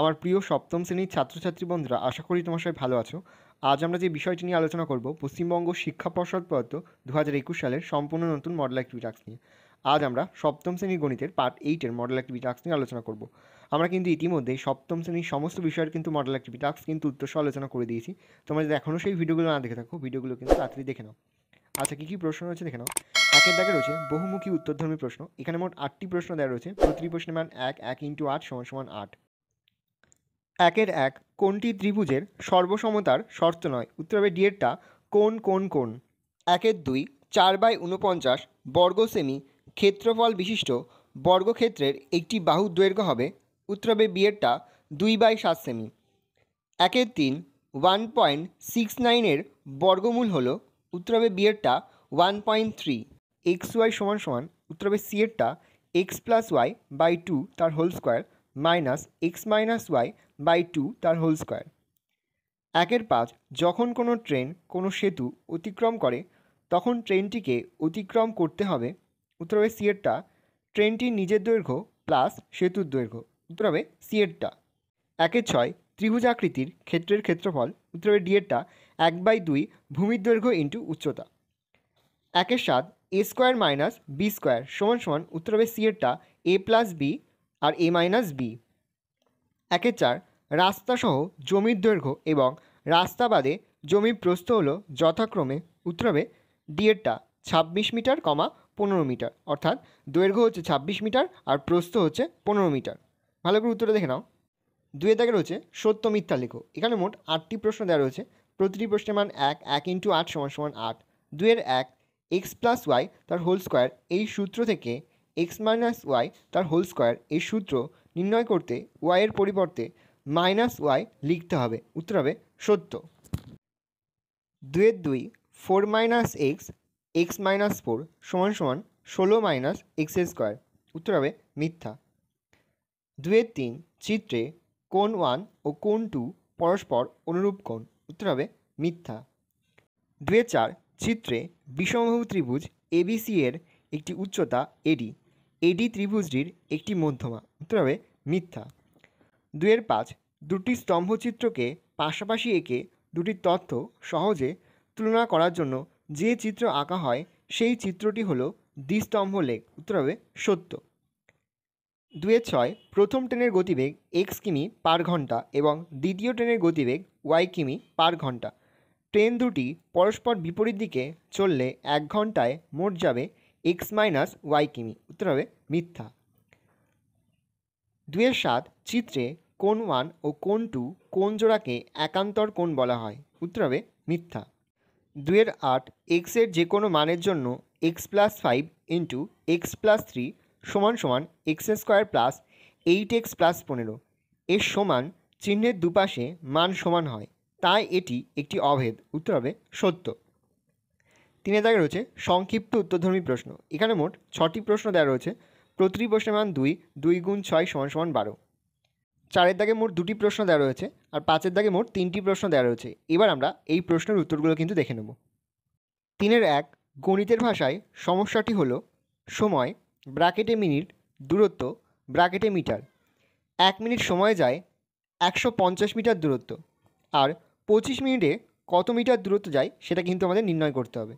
আমার প্রিয় সপ্তম শ্রেণীর ছাত্রছাত্রী বন্ধুরা আশা করি তোমার সবাই ভালো আছো আজ আমরা যে বিষয়টি নিয়ে আলোচনা করব পশ্চিমবঙ্গ শিক্ষা পর্ষদ প্রদত্ত দু হাজার একুশ সালের সম্পূর্ণ নতুন মডেল অ্যাক্টিভিটি টাস্ক নিয়ে আজ আমরা সপ্তম শ্রেণীর গণিতের পার্ট এইটের মডেল অ্যাক্টিভিটি টাস্ক নিয়ে আলোচনা করব আমরা কিন্তু ইতিমধ্যে সপ্তম শ্রেণীর সমস্ত বিষয়ের কিন্তু মডেল অ্যাক্টিভিটি টাস্ক কিন্তু উত্তরসহ আলোচনা করে দিয়েছি তোমরা যদি এখনও সেই ভিডিওগুলো না দেখে থাকো ভিডিওগুলো কিন্তু তাড়াতাড়ি দেখে নাও আচ্ছা কী কী প্রশ্ন রয়েছে দেখে নাও একের দাগে রয়েছে বহুমুখী উত্তরধর্মী প্রশ্ন এখানে মোট আটটি প্রশ্ন দেওয়া রয়েছে প্রতিটি প্রশ্নের মান এক এক ইন্টু আট সমান সমান আট একের এক কোনটি ত্রিভুজের সর্বসমতার শর্ত নয় উত্তর হবে ডিএরটা কোন কোন কোন একের দুই চার বাই উনপঞ্চাশ বর্গ সেমি ক্ষেত্রফল বিশিষ্ট বর্গক্ষেত্রের একটি বাহু দৈর্ঘ্য হবে উত্তর হবে বিয়েরটা দুই বাই সাত সেমি একের তিন ওয়ান পয়েন্ট সিক্স নাইনের বর্গমূল হল উত্তর হবে বিয়েরটা one point three X Y সমান সমান উত্তর হবে সিয়েরটা X plus Y by two তার whole square minus x minus Y by two তার হোল স্কোয়ার একের পাঁচ যখন কোনো ট্রেন কোনো সেতু অতিক্রম করে তখন ট্রেনটিকে অতিক্রম করতে হবে উত্তর হবে সিয়েরটা ট্রেনটির নিজের দৈর্ঘ্য প্লাস সেতুর দৈর্ঘ্য উত্তর হবে সিয়েরটা একের ছয় ত্রিভুজাকৃতির ক্ষেত্রের ক্ষেত্রফল উত্তর হবে ডিয়েরটা এক বাই দুই ভূমির দৈর্ঘ্য ইন্টু উচ্চতা একের সাত a square minus b square সমান সমান উত্তর হবে সিয়েরটা এ প্লাস বি আর এ মাইনাস বি একের চার রাস্তাসহ জমির দৈর্ঘ্য এবং রাস্তা বাদে জমির প্রস্থ হলো যথাক্রমে উত্তর হবে ডিয়েরটা ছাব্বিশ মিটার কমা পনেরো মিটার অর্থাৎ দৈর্ঘ্য হচ্ছে ছাব্বিশ মিটার আর প্রস্থ হচ্ছে পনেরো মিটার ভালো করে উত্তরটা দেখে নাও দুয়ে দাগে রয়েছে সত্য মিথ্যা লেখো এখানে মোট আটটি প্রশ্ন দেওয়া রয়েছে প্রতিটি প্রশ্নের মান এক এক ইন্টু আট সমান সমান আট দুয়ের এক এক্স প্লাস ওয়াই তার হোল স্কোয়ার এই সূত্র থেকে এক্স মাইনাস ওয়াই তার হোল স্কোয়ার এই সূত্র নির্ণয় করতে ওয়াইয়ের পরিবর্তে মাইনাস ওয়াই লিখতে হবে উত্তর হবে সত্য দুয়ের দুই four minus x x minus four সমান সমান ষোলো মাইনাস এক্স স্কোয়ার উত্তর হবে মিথ্যা দুয়ের তিন চিত্রে কোন ওয়ান ও কোন টু পরস্পর অনুরূপ কোণ উত্তর হবে মিথ্যা দুয়ের চার চিত্রে বিষমভূ ত্রিভুজ এবিসি এর একটি উচ্চতা এডি এডি ত্রিভুজটির একটি মধ্যমা উত্তর হবে মিথ্যা দুয়ের পাঁচ দুটি স্তম্ভচিত্রকে পাশাপাশি এঁকে দুটি তথ্য সহজে তুলনা করার জন্য যে চিত্র আঁকা হয় সেই চিত্রটি হলো দ্বিস্তম্ভ লেখ উত্তর হবে সত্য দুয়ে ছয় প্রথম ট্রেনের গতিবেগ এক্স কিমি পার ঘন্টা এবং দ্বিতীয় ট্রেনের গতিবেগ ওয়াই কিমি পার ঘন্টা ট্রেন দুটি পরস্পর বিপরীত দিকে চললে এক ঘন্টায় মোট যাবে এক্স মাইনাস ওয়াই কিমি উত্তর হবে মিথ্যা দুয়ের সাত চিত্রে কোন ওয়ান ও কোন টু কোন জোড়াকে একান্তর কোন বলা হয় উত্তর হবে মিথ্যা দুয়ের আট এক্সের যে কোনো মানের জন্য x plus five into x plus three সমান সমান x square plus eight x plus পনেরো এর সমান চিহ্নের দুপাশে মান সমান হয় তাই এটি একটি অভেদ উত্তর হবে সত্য তিনে জায়গায় রয়েছে সংক্ষিপ্ত উত্তরধর্মী প্রশ্ন এখানে মোট ছটি প্রশ্ন দেওয়া রয়েছে প্রতিটি প্রশ্নের মান দুই দুই গুণ ছয় সমান সমান বারো চারের দাগে মোট দুটি প্রশ্ন দেওয়া রয়েছে আর পাঁচের দাগে মোট তিনটি প্রশ্ন দেওয়া রয়েছে এবার আমরা এই প্রশ্নের উত্তরগুলো কিন্তু দেখে নেব তিনের এক গণিতের ভাষায় সমস্যাটি হলো সময় ব্র্যাকেটে মিনিট দূরত্ব ব্র্যাকেটে মিটার এক মিনিট সময় যায় একশো পঞ্চাশ মিটার দূরত্ব আর পঁচিশ মিনিটে কত মিটার দূরত্ব যায় সেটা কিন্তু আমাদের নির্ণয় করতে হবে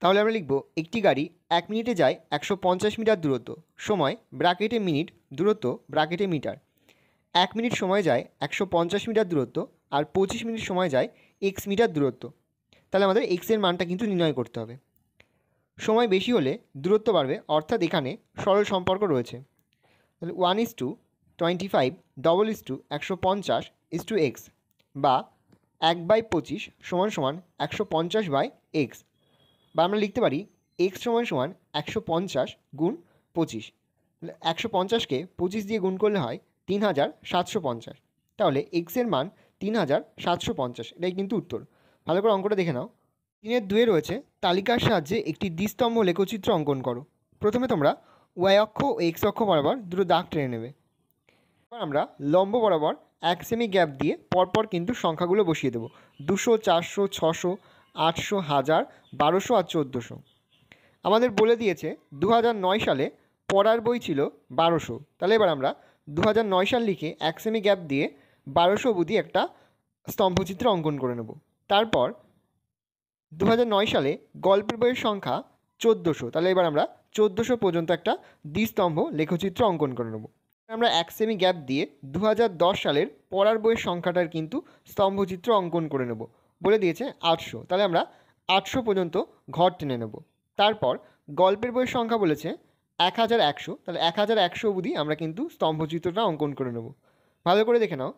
তাহলে আমরা লিখব একটি গাড়ি এক মিনিটে যায় একশো পঞ্চাশ মিটার দূরত্ব সময় ব্রাকেটে মিনিট দূরত্ব ব্রাকেটে মিটার এক মিনিট সময় যায় একশো পঞ্চাশ মিটার দূরত্ব আর পঁচিশ মিনিট সময় যায় এক্স মিটার দূরত্ব তাহলে আমাদের এক্সের মানটা কিন্তু নির্ণয় করতে হবে সময় বেশি হলে দূরত্ব বাড়বে অর্থাৎ এখানে সরল সম্পর্ক রয়েছে তাহলে one is to twenty five double is to একশো পঞ্চাশ ইস টু এক্স বা এক বাই পঁচিশ সমান সমান একশো পঞ্চাশ বাই এক্স বা আমরা লিখতে পারি এক্স সমান সমান একশো পঞ্চাশ গুণ পঁচিশ একশো পঞ্চাশকে পঁচিশ দিয়ে গুণ করলে হয় তিন হাজার সাতশো পঞ্চাশ তাহলে এক্সের মান তিন হাজার সাতশো পঞ্চাশ এটাই কিন্তু উত্তর ভালো করে অঙ্কটা দেখে নাও তিনের দুয়ে রয়েছে তালিকার সাহায্যে একটি দ্বিস্তম্ভ লেখচিত্র অঙ্কন করো প্রথমে তোমরা ওয়াই অক্ষ ও এক্স অক্ষ বরাবর দুটো দাগ টেনে নেবে এবার আমরা লম্ব বরাবর এক সেমি গ্যাপ দিয়ে পরপর কিন্তু সংখ্যাগুলো বসিয়ে দেবো দুশো চারশো ছশো আটশো হাজার বারোশো আর চোদ্দোশো আমাদের বলে দিয়েছে দু সালে পড়ার বই ছিল বারোশো তাহলে এবার আমরা দু সাল লিখে এক সেমি গ্যাপ দিয়ে বারোশো বুধি একটা স্তম্ভচিত্র অঙ্কন করে নেব তারপর দু সালে গল্পের বইয়ের সংখ্যা চোদ্দোশো তাহলে এবার আমরা চোদ্দোশো পর্যন্ত একটা দ্বিস্তম্ভ লেখচিত্র অঙ্কন করে নেব আমরা এক সেমি গ্যাপ দিয়ে দু সালের পড়ার বইয়ের সংখ্যাটার কিন্তু স্তম্ভচিত্র অঙ্কন করে নেব বলে দিয়েছে আটশো তাহলে আমরা আটশো পর্যন্ত ঘর টেনে নেব তারপর গল্পের বইয়ের সংখ্যা বলেছে এক হাজার একশো তাহলে এক হাজার একশো অবধি আমরা কিন্তু স্তম্ভচিত্রটা অঙ্কন করে নেব ভালো করে দেখে নাও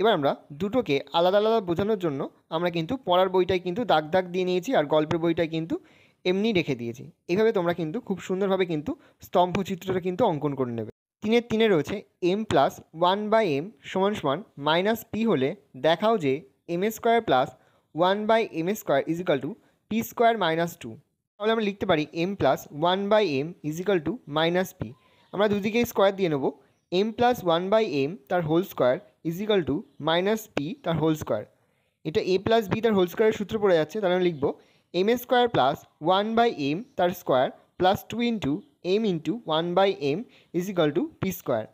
এবার আমরা দুটোকে আলাদা আলাদা বোঝানোর জন্য আমরা কিন্তু পড়ার বইটাই কিন্তু দাগ দাগ দিয়ে নিয়েছি আর গল্পের বইটাই কিন্তু এমনি রেখে দিয়েছি এভাবে তোমরা কিন্তু খুব সুন্দরভাবে কিন্তু স্তম্ভচিত্রটা কিন্তু অঙ্কন করে নেবে তিনের তিনে রয়েছে m plus one by m সমান সমান মাইনাস পি হলে দেখাও যে m square plus one by m s square equal two p square minus two তাহলে আমরা লিখতে পারি m plus one by m equal two minus p আমরা দুদিকে স্কোয়ার দিয়ে নেব m plus one by m তার whole square equal two minus p তার হোল স্কোয়ার এটা এ প্লাস বি তার হোল স্কোয়ারের সূত্র পড়ে যাচ্ছে তাহলে আমি লিখব m square plus one by m তার square plus two into m into one by m equal two p square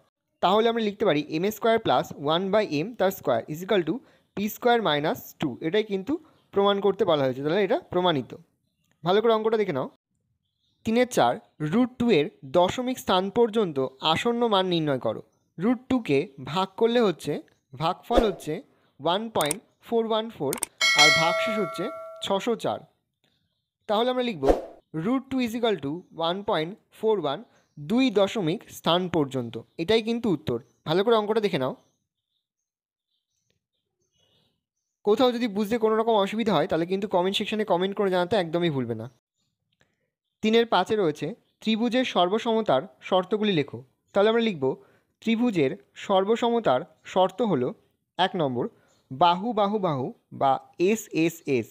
তাহলে আমরা লিখতে পারি m square plus one by m তার square equal two p square minus two এটাই কিন্তু প্রমাণ করতে বলা হয়েছে তাহলে এটা প্রমাণিত ভালো করে অঙ্কটা দেখে নাও তিনের চার রুট টু এর দশমিক স্থান পর্যন্ত আসন্ন মান নির্ণয় করো রুট টুকে ভাগ করলে হচ্ছে ভাগফল হচ্ছে one point four one four আর ভাগশেষ হচ্ছে ছশো চার তাহলে আমরা লিখব root two is equal to one point four one দুই দশমিক স্থান পর্যন্ত এটাই কিন্তু উত্তর ভালো করে অঙ্কটা দেখে নাও কোথাও যদি বুঝতে কোনো রকম অসুবিধা হয় তাহলে কিন্তু কমেন্ট সেকশানে কমেন্ট করে জানাতে একদমই ভুলবে না তিনের পাঁচে রয়েছে ত্রিভুজের সর্বসমতার শর্তগুলি লেখো তাহলে আমরা লিখব ত্রিভুজের সর্বসমতার শর্ত হল এক নম্বর বাহু বাহু বাহু বা এস এস এস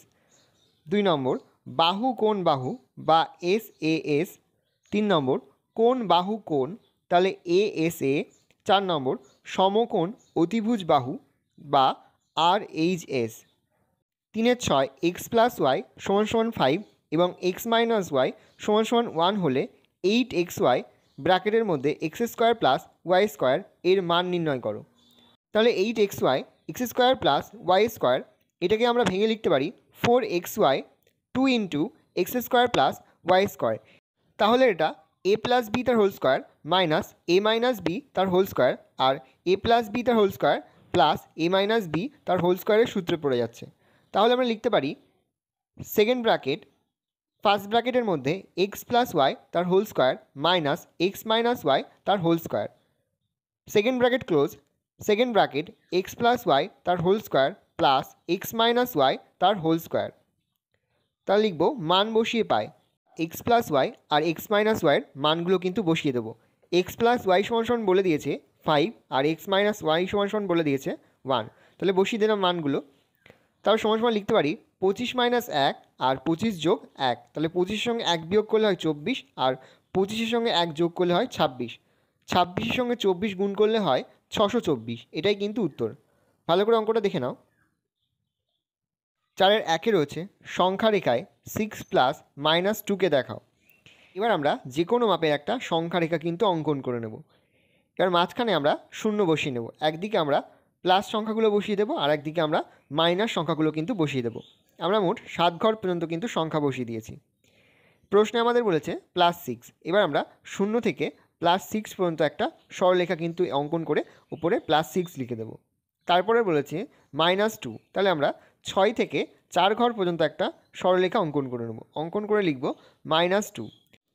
দুই নম্বর বাহু কোন বাহু বা এস এ এস তিন নম্বর কোন বাহু কোন তাহলে এ এস এ চার নম্বর সমকোণ অতিভুজ বাহু বা আর এইচ এস তিনের ছয় এক্স প্লাস ওয়াই সমান সমান ফাইভ এবং এক্স মাইনাস ওয়াই সমান সমান ওয়ান হলে এইট এক্স ওয়াই ব্র্যাকেটের মধ্যে x square plus y square এর মান নির্ণয় করো তাহলে eight x y x square plus y square এটাকে আমরা ভেঙে লিখতে পারি four x y two into x square plus y square তাহলে এটা এ প্লাস বি তার whole square minus a minus b তার হোল স্কোয়ার আর এ প্লাস বি তার whole square plus a minus b তার হোল স্কোয়ারের সূত্রে পড়ে যাচ্ছে তাহলে আমরা লিখতে পারি সেকেন্ড ব্র্যাকেট ফার্স্ট ব্র্যাকেটের মধ্যে এক্স প্লাস ওয়াই তার whole square minus x minus y তার whole square second bracket close second bracket x plus y তার whole square plus x minus y তার হোল স্কোয়ার তা লিখব মান বসিয়ে পায় এক্স প্লাস ওয়াই আর এক্স মাইনাস ওয়াইয়ের মানগুলো কিন্তু বসিয়ে দেবো এক্স প্লাস ওয়াই সমান বলে দিয়েছে ফাইভ আর এক্স মাইনাস ওয়াই সমান সমান বলে দিয়েছে ওয়ান তাহলে বসিয়ে দিলাম মানগুলো তাহলে সমান সমান লিখতে পারি পঁচিশ মাইনাস এক আর পঁচিশ যোগ এক তাহলে পঁচিশের সঙ্গে এক বিয়োগ করলে হয় চব্বিশ আর পঁচিশের সঙ্গে এক যোগ করলে হয় ছাব্বিশ ছাব্বিশের সঙ্গে চব্বিশ গুণ করলে হয় ছশো চব্বিশ এটাই কিন্তু উত্তর ভালো করে অঙ্কটা দেখে নাও চারের একে রয়েছে সংখ্যা রেখায় সিক্স প্লাস মাইনাস টুকে দেখাও এবার আমরা যে কোনো মাপের একটা সংখ্যা রেখা কিন্তু অঙ্কন করে নেব এবার মাঝখানে আমরা শূন্য বসিয়ে নেব একদিকে আমরা প্লাস সংখ্যাগুলো বসিয়ে দেবো আর একদিকে আমরা মাইনাস সংখ্যাগুলো কিন্তু বসিয়ে দেবো আমরা মোট সাত ঘর পর্যন্ত কিন্তু সংখ্যা বসিয়ে দিয়েছি প্রশ্নে আমাদের বলেছে প্লাস সিক্স এবার আমরা শূন্য থেকে প্লাস সিক্স পর্যন্ত একটা স্বরলেখা কিন্তু অঙ্কন করে উপরে প্লাস সিক্স লিখে দেবো তারপরে বলেছে মাইনাস টু তাহলে আমরা ছয় থেকে চার ঘর পর্যন্ত একটা স্বরলেখা অঙ্কন করে নেব অঙ্কন করে লিখব মাইনাস টু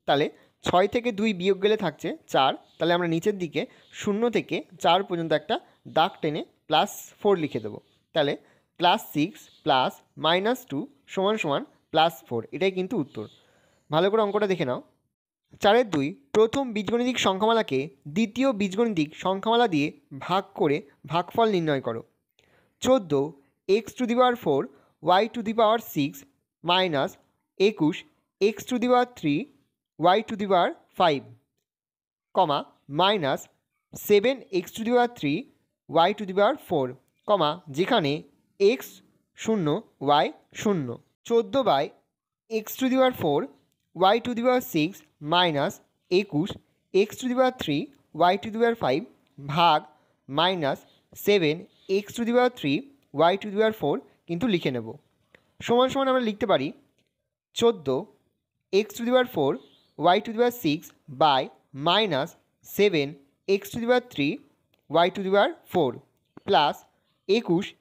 তাহলে ছয় থেকে দুই বিয়োগ গেলে থাকছে চার তাহলে আমরা নিচের দিকে শূন্য থেকে চার পর্যন্ত একটা দাগ টেনে প্লাস ফোর লিখে দেবো তাহলে plus six plus minus two সমান সমান প্লাস ফোর এটাই কিন্তু উত্তর ভালো করে অঙ্কটা দেখে নাও চারের দুই প্রথম বীজগণিতিক সংখ্যামালাকে দ্বিতীয় বীজগণিতিক সংখ্যামালা দিয়ে ভাগ করে ভাগফল নির্ণয় করো চোদ্দো x to the power four y to the power six minus একুশ x to the power three y to the power five comma minus seven x to the power three y to the power four comma যেখানে x শূন্য y শূন্য চোদ্দো by x to the power four y to the power six minus একুশ x to the power three y to the power five ভাগ minus seven x to the power three y to the power four কিন্তু লিখে নেব সমান সমান আমরা লিখতে পারি চোদ্দো x to the power four y to the power 6 by minus 7 x to the power 3 y to the power 4 plus 21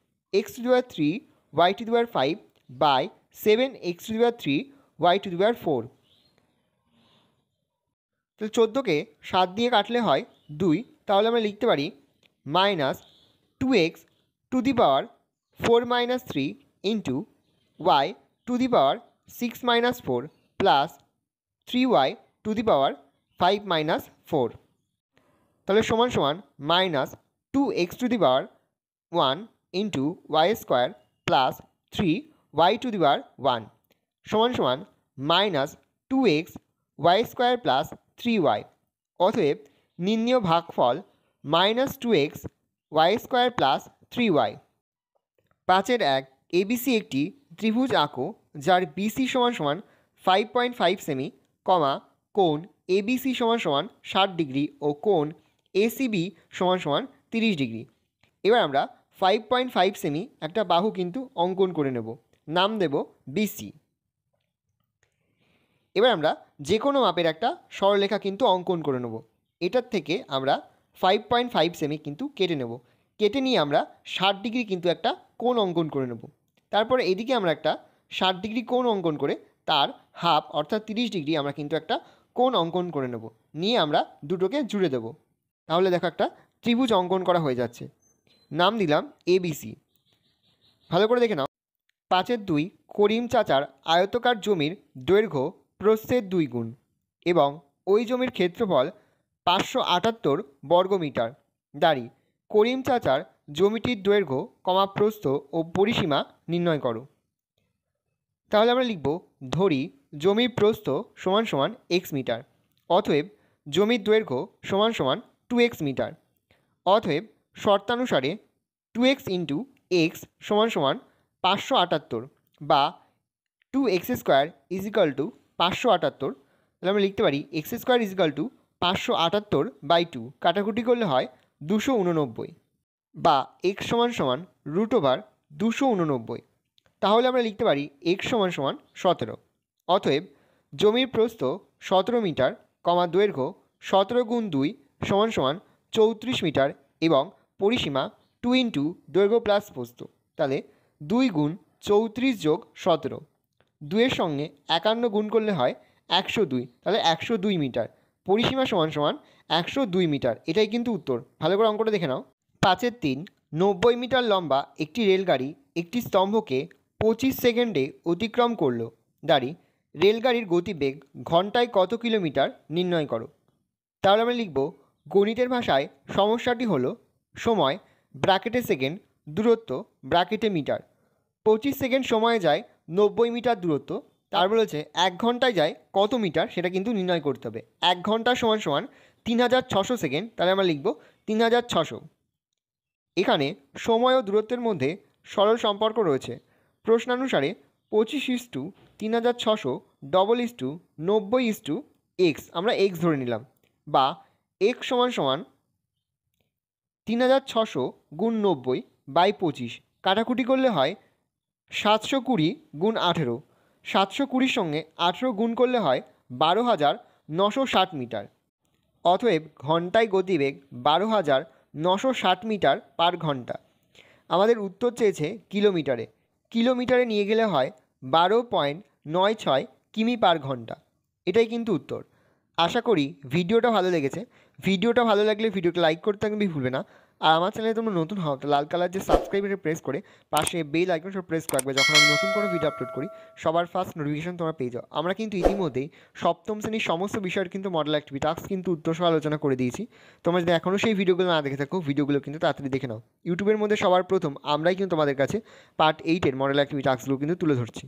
x to the power 3 y to the power 5 by 7 x to the power 3 y to the power 4 তাহলে চোদ্দোকে সাত দিয়ে কাটলে হয় দুই তাহলে আমরা লিখতে পারি minus two x to the power four minus three into y to the power six minus four plus three y to the power five minus four তাহলে সমান সমান minus two x to the power one into y square plus three y to the power one সমান সমান minus two x y square plus three y অতএব নিম্নীয় ভাগফল minus two x y square plus three Y পাঁচের এক ABC একটি ত্রিভুজ আঁকো যার বিসি সমান সমান five point five semi comma কোণ এবিসি সমান সমান ষাট ডিগ্রি ও কোণ এসিবি সমান সমান তিরিশ ডিগ্রি এবার আমরা ফাইভ পয়েন্ট ফাইভ সেমি একটা বাহু কিন্তু অঙ্কন করে নেব নাম দেব বিসি এবার আমরা যে কোনো মাপের একটা সরলেখা কিন্তু অঙ্কন করে নেব এটার থেকে আমরা ফাইভ পয়েন্ট ফাইভ সেমি কিন্তু কেটে নেব কেটে নিয়ে আমরা ষাট ডিগ্রি কিন্তু একটা কোণ অঙ্কন করে নেব তারপরে এদিকে আমরা একটা ষাট ডিগ্রি কোণ অঙ্কন করে তার হাফ অর্থাৎ তিরিশ ডিগ্রি আমরা কিন্তু একটা কোণ অঙ্কন করে নেব নিয়ে আমরা দুটোকে জুড়ে দেব তাহলে দেখো একটা ত্রিভুজ অঙ্কন করা হয়ে যাচ্ছে নাম দিলাম এবিসি ভালো করে দেখে নাও পাঁচের দুই করিম চাচার আয়তকার জমির দৈর্ঘ্য প্রস্থের দুই গুণ এবং ওই জমির ক্ষেত্রফল পাঁচশো আটাত্তর বর্গমিটার দাঁড়ি করিম চাচার জমিটির দৈর্ঘ্য কমা প্রস্থ ও পরিসীমা নির্ণয় করো তাহলে আমরা লিখব ধরি জমির প্রস্থ সমান সমান এক্স মিটার অথব জমির দৈর্ঘ্য সমান সমান টু এক্স মিটার অথব শর্তানুসারে টু এক্স ইন্টু এক্স সমান সমান পাঁচশো আটাত্তর বা two x square is equal to পাঁচশো আটাত্তর তাহলে আমরা লিখতে পারি x square is equal to পাঁচশো আটাত্তর বাই টু কাটাকুটি করলে হয় দুশো উননব্বই বা এক্স সমান সমান রুট ওভার দুশো উননব্বই তাহলে আমরা লিখতে পারি এক্স সমান সমান সতেরো অতএব জমির প্রস্থ সতেরো মিটার কমা দৈর্ঘ্য সতেরো গুণ দুই সমান সমান চৌত্রিশ মিটার এবং পরিসীমা টু ইন্টু দৈর্ঘ্য প্লাস প্রস্থ তাহলে দুই গুণ চৌত্রিশ যোগ সতেরো দুইয়ের সঙ্গে একান্ন গুণ করলে হয় একশো দুই তাহলে একশো দুই মিটার পরিসীমা সমান সমান একশো দুই মিটার এটাই কিন্তু উত্তর ভালো করে অঙ্কটা দেখে নাও পাঁচের তিন নব্বই মিটার লম্বা একটি রেলগাড়ি একটি স্তম্ভকে পঁচিশ সেকেন্ডে অতিক্রম করলো দাঁড়ি রেলগাড়ির গতিবেগ ঘন্টায় কত কিলোমিটার নির্ণয় করো তাহলে আমরা লিখব গণিতের ভাষায় সমস্যাটি হলো সময় ব্র্যাকেটে সেকেন্ড দূরত্ব ব্র্যাকেটে মিটার পঁচিশ সেকেন্ড সময়ে যায় নব্বই মিটার দূরত্ব তার বলেছে মানে এক ঘন্টায় যায় কত মিটার সেটা কিন্তু নির্ণয় করতে হবে এক ঘন্টা সমান সমান তিন হাজার ছশো সেকেন্ড তাহলে আমরা লিখব তিন হাজার ছশো এখানে সময় ও দূরত্বের মধ্যে সরল সম্পর্ক রয়েছে প্রশ্নানুসারে পঁচিশ ইস টু তিন হাজার ছশো ডবল ইস টু নব্বই ইস টু এক্স আমরা এক্স ধরে নিলাম বা এক্স সমান সমান তিন হাজার ছশো গুণ নব্বই বাই পঁচিশ কাটাকুটি করলে হয় সাতশো কুড়ি গুণ আঠেরো সাতশো কুড়ির সঙ্গে আঠেরো গুণ করলে হয় বারো হাজার নশো ষাট মিটার অতএব ঘন্টায় গতিবেগ বারো হাজার নশো ষাট মিটার পার ঘন্টা আমাদের উত্তর চেয়েছে কিলোমিটারে কিলোমিটারে নিয়ে গেলে হয় বারো পয়েন্ট নয় ছয় কিমি পার ঘন্টা এটাই কিন্তু উত্তর আশা করি ভিডিওটা ভালো লেগেছে ভিডিওটা ভালো লাগলে ভিডিওটা লাইক করতে একদমই ভুলবে না আর আমার চ্যানেলে তোমরা নতুন হও তো লাল কালার যে সাবস্ক্রাইবারে প্রেস করে পাশে বেল আইকন সব প্রেস করবে যখন আমি নতুন কোনো ভিডিও আপলোড করি সবার ফার্স্ট নোটিফিকেশন তোমরা পেয়ে যাও আমরা কিন্তু ইতিমধ্যেই সপ্তম শ্রেণীর সমস্ত বিষয়ের কিন্তু মডেল অ্যাক্টিভিটি টাস্ক কিন্তু উত্তরসহ আলোচনা করে দিয়েছি তোমরা যদি এখনও সেই ভিডিওগুলো না দেখে থাকো ভিডিওগুলো কিন্তু তাড়াতাড়ি দেখে নাও ইউটিউবের মধ্যে সবার প্রথম আমরাই কিন্তু তোমাদের কাছে পার্ট এইটের মডেল অ্যাক্টিভিটি টাস্কগুলো কিন্তু তুলে ধরছি